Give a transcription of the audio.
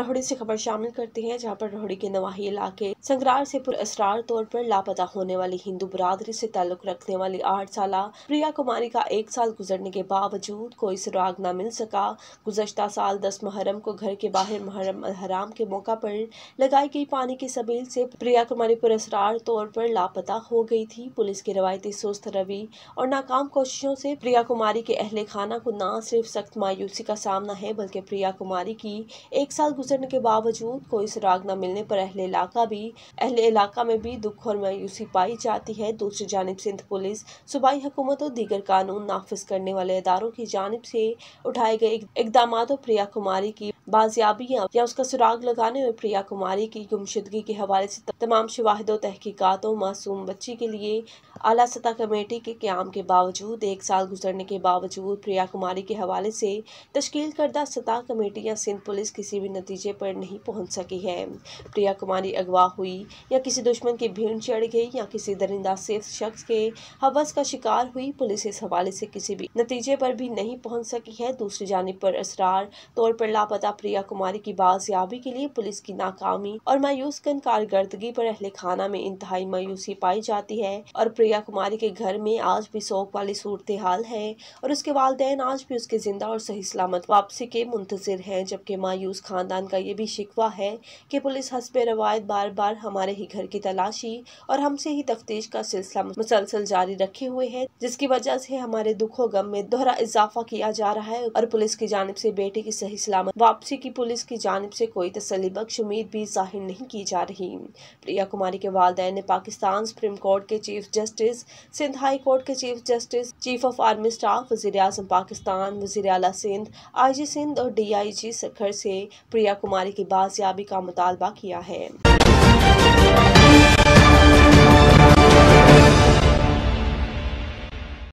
रोहड़ी से खबर शामिल करते हैं जहां पर रोहड़ी के नवाही इलाके संग्रार से पुरस्रार तौर पर लापता होने वाली हिंदू बरादरी से ताल्लुक रखने वाली आठ साल प्रिया कुमारी का एक साल गुजरने के बावजूद कोई सुराग न मिल सका गुजश्ता साल दस मुहर्रम को घर के बाहर मुहर्रम हराम के मौका पर लगाई गई पानी की सबील से प्रिया कुमारी पुरस्रार तौर पर लापता हो गई थी पुलिस की रवायती सुस्त रवि और नाकाम कोशिशों से प्रिया कुमारी के अहले खाना को न सिर्फ सख्त मायूसी का सामना है बल्कि प्रिया कुमारी की एक साल गुजर गुजरने के बावजूद कोई सुराग न मिलने पर अहले इलाका भी अहले इलाका में भी दुख और मायूसी पाई जाती है दूसरी जानब सिंध पुलिस सूबाई हुकूमत और दीगर कानून नाफिज करने वाले इदारों की जानब से उठाए गए इकदाम और प्रिया कुमारी की बाजियाबियाँ या उसका सुराग लगाने में प्रिया कुमारी की गुमशुदगी के हवाले से तमाम शवाहदों तहकीकतों मासूम बच्ची के लिए अला सतह कमेटी के क्याम के बावजूद एक साल गुजरने के बावजूद प्रिया कुमारी के हवाले से तश्कील करदा सतह कमेटी या सिंध पुलिस किसी भी नतीजे पर नहीं पहुंच सकी है प्रिया कुमारी अगवा हुई या किसी दुश्मन की भीड़ चढ़ गई या किसी दरिंदा सिर्फ शख्स के हवस का शिकार हुई पुलिस इस हवाले से किसी भी नतीजे पर भी नहीं पहुँच सकी है दूसरी जानब पर असरार तौर पर लापता प्रिया कुमारी की बाजियाबी के लिए पुलिस की नाकामी और मायूस कन कारदगी पर अहल खाना में इंतहाई मायूसी पाई जाती है और प्रिया प्रिया कुमारी के घर में आज भी शोक वाली सूरत हाल है और उसके वालदेन आज भी उसके ज़िंदा और सही सलामत वापसी के मुंतजर हैं जबकि मायूस ख़ानदान का ये भी शिकवा है कि पुलिस हसब रवायत बार बार हमारे ही घर की तलाशी और हमसे ही तफ्तीश का सिलसिला मुसलसल जारी रखे हुए है जिसकी वजह से हमारे दुखो गम में दोहरा इजाफा किया जा रहा है और पुलिस की जानब ऐसी बेटे की सही सलामत वापसी की पुलिस की जानब ऐसी कोई तसली बख्श उम्मीद भी जाहिर नहीं की जा रही प्रिया कुमारी के वालदेन ने पाकिस्तान सुप्रीम कोर्ट के chief justice justice Sindh high court के chief justice chief of army staff वजी अजम पाकिस्तान वजी अला सिंध आई जी सिंध और डी आई जी सखर से प्रिया कुमारी की बाजियाबी का मुतालबा किया है